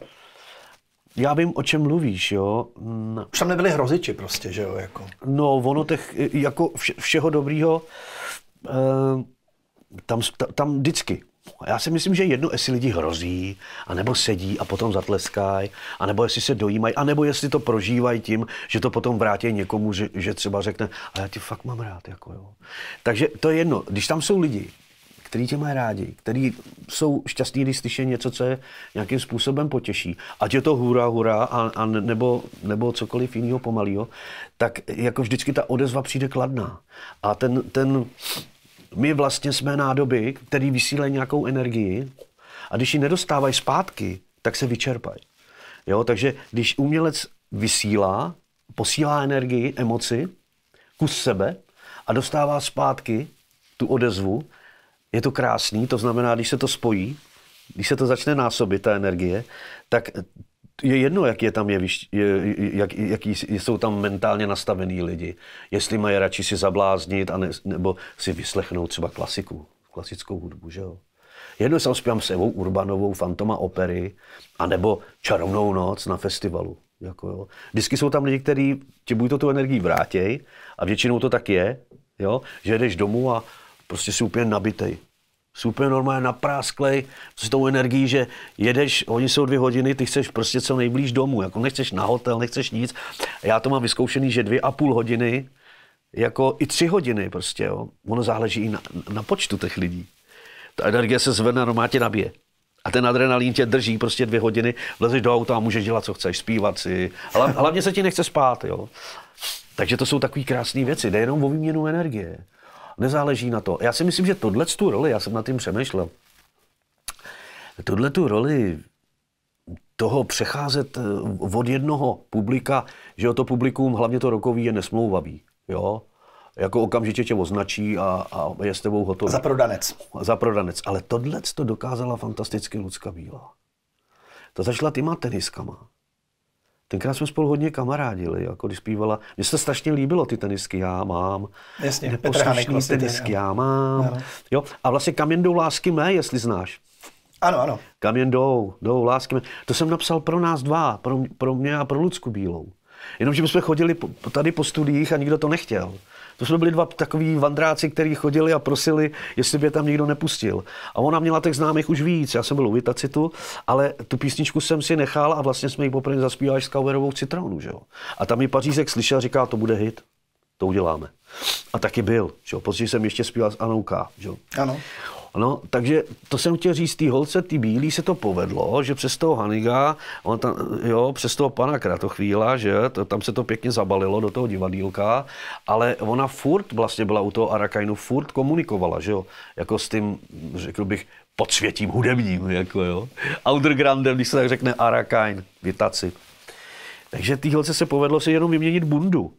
já vím, o čem mluvíš, jo. Mm. Už tam nebyli hroziči prostě, že jo, jako. No, ono těch, jako vše, všeho dobrýho, eh, tam, tam vždycky. Já si myslím, že jedno, jestli lidi hrozí, anebo sedí a potom zatleskají, anebo jestli se dojímají, anebo jestli to prožívají tím, že to potom vrátí někomu, že, že třeba řekne, a já ti fakt mám rád, jako jo. Takže to je jedno, když tam jsou lidi, který tě mají rádi, který jsou šťastní, když slyší něco, co je nějakým způsobem potěší. Ať je to hura hura a, a nebo, nebo cokoliv jiného pomalého, tak jako vždycky ta odezva přijde kladná. A ten, ten my vlastně jsme nádoby, který vysílají nějakou energii a když ji nedostávají zpátky, tak se vyčerpají. Jo, takže když umělec vysílá, posílá energii, emoci, kus sebe a dostává zpátky tu odezvu, je to krásný, to znamená, když se to spojí, když se to začne násobit, ta energie, tak je jedno, jak je tam je, jak, jaký jsou tam mentálně nastavení lidi. Jestli mají radši si zabláznit, a ne, nebo si vyslechnout třeba klasiku, klasickou hudbu, že jo. Jedno jsem zpívám s Evou Urbanovou, Fantoma opery, anebo Čarovnou noc na festivalu. Jako jo. Vždycky jsou tam lidi, kteří ti buď to tu energii vrátěj, a většinou to tak je, jo, že jdeš domů a prostě jsi úplně nabitej. Jsi úplně normálně naprásklej, s tou energií, že jedeš, oni jsou dvě hodiny, ty chceš prostě co nejblíž domů, jako nechceš na hotel, nechceš nic. Já to mám vyzkoušený, že dvě a půl hodiny, jako i tři hodiny prostě, jo. Ono záleží i na, na počtu těch lidí. Ta energie se zvedne, normálně tě nabije. A ten adrenalin tě drží prostě dvě hodiny, vlezeš do auta a můžeš dělat, co chceš, zpívat si. Ale Hlavně se ti nechce spát, jo. Takže to jsou takové krásné věci, jde jenom o výměnu energie. Nezáleží na to. Já si myslím, že tohle tu roli, já jsem nad tím přemýšlel, tohle tu roli toho přecházet eh, od jednoho publika, že o to publikum, hlavně to rokový, je nesmlouvavý. Jo? Jako okamžitě tě označí a, a je s tebou hotový. Za prodanec. Za prodanec. Ale tohle to dokázala fantasticky Lucka Bílá. To začala týma teniskama. Tenkrát jsme spolu hodně kamarádili, jako když zpívala. Mně se strašně líbilo ty tenisky, já mám. Jasně, Neposlušný vlastně tenisky, ten, já mám. Jo? A vlastně Kamen jdou lásky mé, jestli znáš. Ano, ano. jen jdou, jdou lásky mé. To jsem napsal pro nás dva, pro, pro mě a pro Lucku Bílou. Jenomže my jsme chodili po, tady po studiích a nikdo to nechtěl. To jsme byli dva takový vandráci, kteří chodili a prosili, jestli by je tam někdo nepustil. A ona měla těch známých už víc. Já jsem byl u Vitacitu, ale tu písničku jsem si nechal a vlastně jsme ji poprvé zaspívali s coverovou Citronu. Že jo? A tam mi Pařízek slyšel a říká, to bude hit, to uděláme. A taky byl. Že jo? Později jsem ještě zpíval s Anouká. Že jo? Ano. No, takže to jsem chtěl říct, ty holce, ty bílí se to povedlo, že přes toho Haniga, on tam, jo, přes toho pana Kratochvíla, že to, tam se to pěkně zabalilo do toho divadílka, ale ona furt vlastně byla u toho Arakajnu, furt komunikovala, že jo, jako s tím, řekl bych, podsvětím hudebním, jako jo, undergroundem, když se tak řekne Arakajn, vytaci. Takže ty holce se povedlo si jenom vyměnit bundu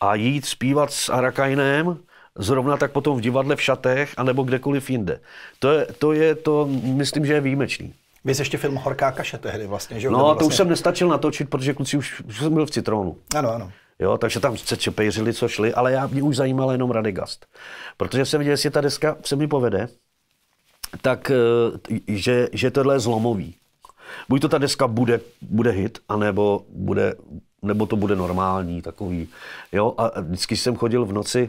a jít zpívat s Arakajnem, zrovna tak potom v divadle, v šatech, anebo kdekoliv jinde. To je, to, je, to myslím, že je výjimečný. Vy jste ještě film Horká kaše tehdy vlastně, že? No, vlastně... to už vlastně- jsem nestačil natočit, protože kluci už, už jsem byl v Citronu. Ano, ano. Jo, takže tam se čepejřili, co šli, ale já mě už zajímal jenom Radegast. Protože jsem viděl, jestli ta deska se mi povede, tak eh, že, že tohle je zlomový. Buď to ta deska bude, bude hit, anebo bude, nebo to bude normální takový. Jo, a vždycky jsem chodil v noci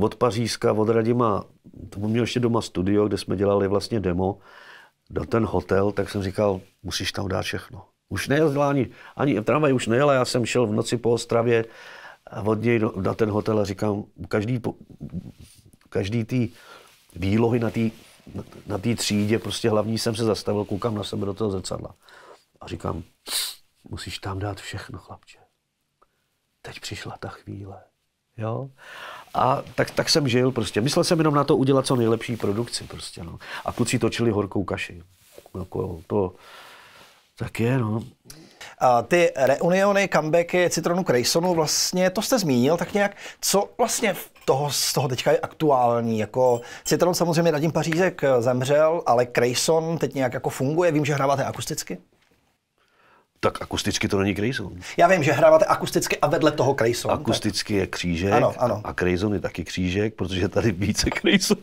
od Pařížska, od Radima, to měl ještě doma studio, kde jsme dělali vlastně demo, do ten hotel, tak jsem říkal, musíš tam dát všechno. Už nejezdila ani, ani tramvaj už nejela, já jsem šel v noci po Ostravě od něj do, na ten hotel a říkám, každý, každý ty výlohy na té na tý třídě, prostě hlavní jsem se zastavil, koukám na sebe do toho zrcadla a říkám, musíš tam dát všechno, chlapče. Teď přišla ta chvíle. Jo? A tak, tak jsem žil prostě. Myslel jsem jenom na to udělat co nejlepší produkci prostě, no. A kluci točili horkou kaši. No, jako to, tak je, no. A ty reuniony, comebacky Citronu Graysonu, vlastně to jste zmínil tak nějak, co vlastně toho, z toho teďka je aktuální. Jako Citron samozřejmě Radim Pařízek eh, zemřel, ale Grayson teď nějak jako funguje. Vím, že hráváte akusticky tak akusticky to není Grayson. Já vím, že hráváte akusticky a vedle toho Grayson. Akusticky tak. je křížek ano, ano. a Grayson je taky křížek, protože tady více Graysonů.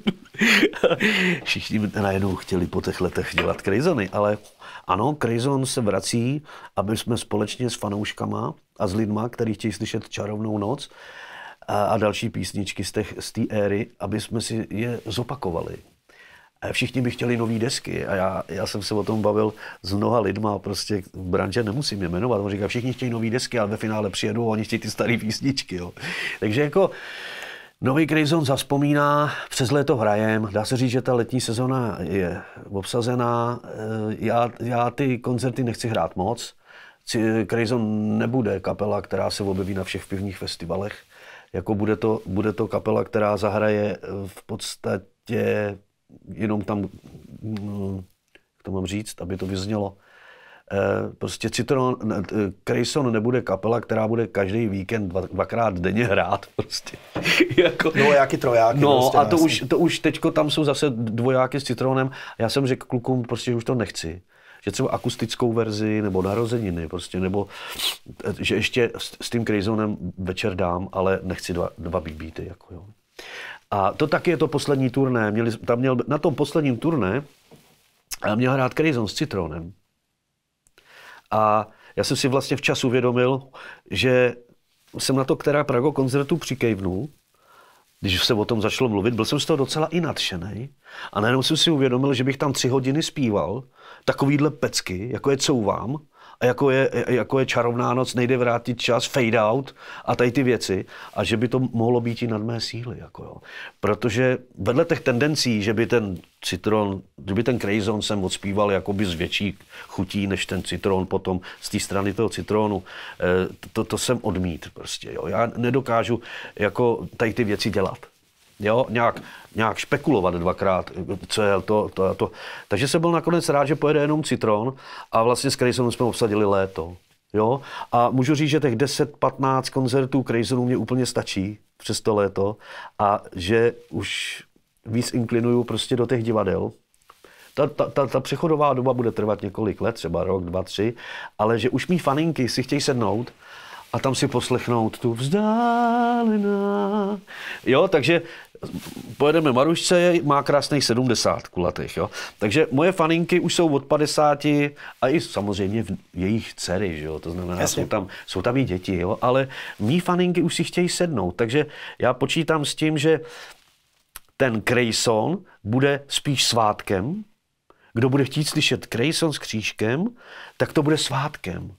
Všichni najednou chtěli po těch letech dělat Krejzony, ale ano, Grayson se vrací, aby jsme společně s fanouškama a s lidma, kteří chtějí slyšet Čarovnou noc a, a další písničky z té z éry, aby jsme si je zopakovali všichni by chtěli nové desky a já, já jsem se o tom bavil s mnoha lidma, prostě v branže nemusím je jmenovat, on říká, všichni chtějí nové desky, ale ve finále přijedou a oni chtějí ty staré písničky, jo. Takže jako Nový Grayson zaspomíná, přes léto hrajem, dá se říct, že ta letní sezona je obsazená, e, já, já ty koncerty nechci hrát moc, Grayson nebude kapela, která se objeví na všech pivních festivalech, jako bude to, bude to kapela, která zahraje v podstatě jenom tam, mm, to mám říct, aby to vyznělo, eh, prostě Citron, Crayson nebude kapela, která bude každý víkend dva, dvakrát denně hrát. Prostě. jako, no, jaký trojáky. No, prostě, a to už, to už teďko tam jsou zase dvojáky s Citronem. Já jsem řekl klukům, prostě, že už to nechci že třeba akustickou verzi nebo narozeniny, prostě, nebo eh, že ještě s, s tím Crazonem večer dám, ale nechci dva, dva big Jako, jo. A to taky je to poslední turné. Měli, tam měl, na tom posledním turné měl hrát Crazon s Citronem. A já jsem si vlastně včas uvědomil, že jsem na to, která Prago koncertu přikejvnul, když se o tom začalo mluvit, byl jsem z toho docela i nadšený. A najednou jsem si uvědomil, že bych tam tři hodiny zpíval takovýhle pecky, jako je couvám, a jako je, jako je čarovná noc, nejde vrátit čas, fade out a tady ty věci. A že by to mohlo být i nad mé síly. Jako jo. Protože vedle těch tendencí, že by ten citron, že by ten krejzon jsem odspíval jakoby z větší chutí než ten citron potom z té strany toho citronu. Eh, to, to jsem odmít prostě. Jo. Já nedokážu jako tady ty věci dělat jo, nějak, nějak špekulovat dvakrát, co je to, to, to. Takže jsem byl nakonec rád, že pojede jenom Citron a vlastně s Krejsonem jsme obsadili léto. Jo? A můžu říct, že těch 10-15 koncertů Krejsonů mě úplně stačí přes to léto a že už víc inklinuju prostě do těch divadel. Ta, ta, ta, ta přechodová doba bude trvat několik let, třeba rok, dva, tři, ale že už mý faninky si chtějí sednout a tam si poslechnout tu vzdálená. Jo, takže pojedeme Marušce, má krásných 70 kulatých. Jo? Takže moje faninky už jsou od 50 a i samozřejmě v jejich dcery, že jo? to znamená, Jasně. jsou tam, jsou tam i děti, jo? ale mý faninky už si chtějí sednout, takže já počítám s tím, že ten Krejson bude spíš svátkem, kdo bude chtít slyšet Krejson s křížkem, tak to bude svátkem.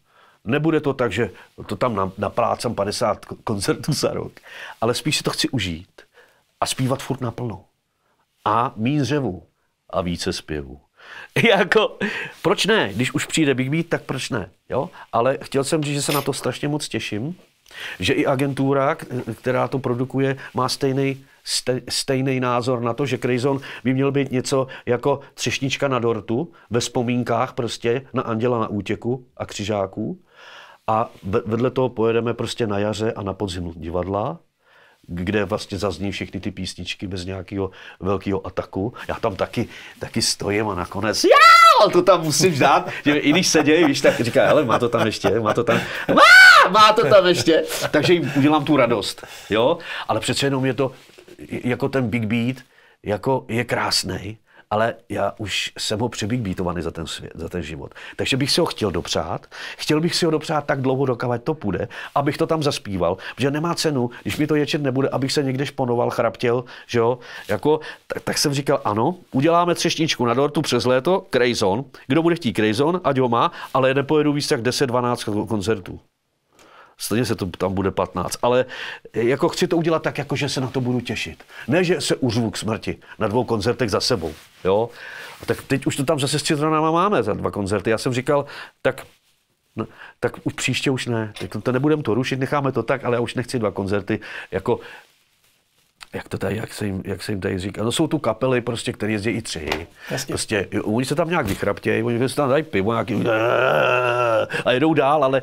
Nebude to tak, že to tam naplácám 50 koncertů za rok, ale spíš si to chci užít a zpívat furt naplno. A mín řevu a více zpěvu. jako, proč ne? Když už přijde Big Beat, tak proč ne? Jo? Ale chtěl jsem říct, že se na to strašně moc těším, že i agentura, která to produkuje, má stejný stejný názor na to, že Krejzon by měl být něco jako třešnička na dortu, ve vzpomínkách prostě na Anděla na útěku a křižáků. A vedle toho pojedeme prostě na jaře a na podzim divadla, kde vlastně zazní všechny ty písničky bez nějakého velkého ataku. Já tam taky, taky stojím a nakonec já, to tam musím dát. Že I když se děje, víš, tak říká, ale má to tam ještě, má to tam, má, má to tam ještě. Takže jim udělám tu radost, jo. Ale přece jenom je to jako ten Big Beat jako je krásný, ale já už jsem ho přebigbeatovaný za ten, svět, za ten život. Takže bych si ho chtěl dopřát. Chtěl bych si ho dopřát tak dlouho, dokávat to půjde, abych to tam zaspíval, protože nemá cenu, když mi to ječet nebude, abych se někde šponoval, chraptěl, že jo? Jako, tak, tak, jsem říkal, ano, uděláme třešničku na dortu přes léto, Crazon. Kdo bude chtít Crazon, ať ho má, ale nepojedu víc jak 10-12 koncertů. Stejně se to tam bude 15. Ale eh, jako chci to udělat tak, jako že se na to budu těšit. Ne, že se uřvu k smrti na dvou koncertech za sebou. Jo? A tak teď už to tam zase s Čidranama máme za dva koncerty. Já jsem říkal, tak No, tak už příště už ne. Tak to nebudeme to rušit, necháme to tak, ale já už nechci dva koncerty. Jako jak, to tady, jak, se jim, jak se jim tady říká, no jsou tu kapely, prostě, které jezdí i tři. Jasně. Prostě, oni se tam nějak vychraptějí, oni se tam dají pivo, nějaký, a jedou dál, ale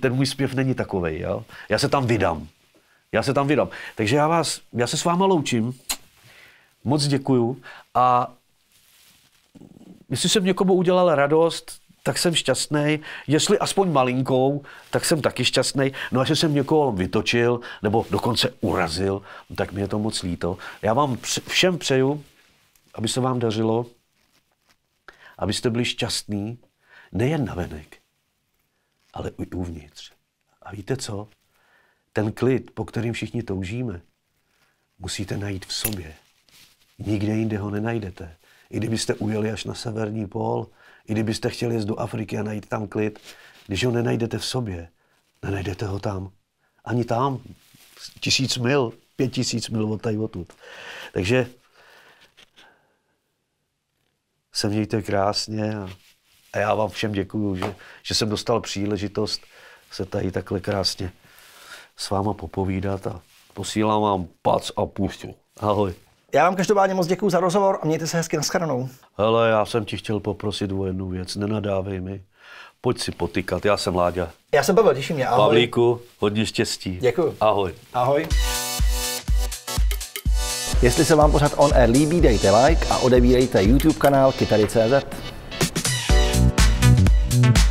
ten můj zpěv není takový. Jo? Já se tam vydám. Já se tam vydám. Takže já, vás, já se s váma loučím. Moc děkuju. A jestli jsem někomu udělal radost, tak jsem šťastný. Jestli aspoň malinkou, tak jsem taky šťastný. No a že jsem někoho vytočil nebo dokonce urazil, tak mi je to moc líto. Já vám všem přeju, aby se vám dařilo, abyste byli šťastní, nejen na venek, ale i uvnitř. A víte co? Ten klid, po kterým všichni toužíme, musíte najít v sobě. Nikde jinde ho nenajdete. I kdybyste ujeli až na severní pól, i kdybyste chtěli jít do Afriky a najít tam klid, když ho nenajdete v sobě, nenajdete ho tam. Ani tam. Tisíc mil, pět tisíc mil od tady odtud. Takže se mějte krásně a, a já vám všem děkuju, že, že jsem dostal příležitost se tady takhle krásně s váma popovídat a posílám vám pac a pustu. Ahoj. Já vám každopádně moc děkuji za rozhovor a mějte se hezky na naschranou. Hele, já jsem ti chtěl poprosit o jednu věc, nenadávej mi. Pojď si potýkat, já jsem Láďa. Já jsem Pavel, těším mě, ahoj. Pavlíku, hodně štěstí. Děkuji. Ahoj. Ahoj. Jestli se vám pořád On Air líbí, dejte like a odebírejte YouTube kanál Kytary.cz. thank you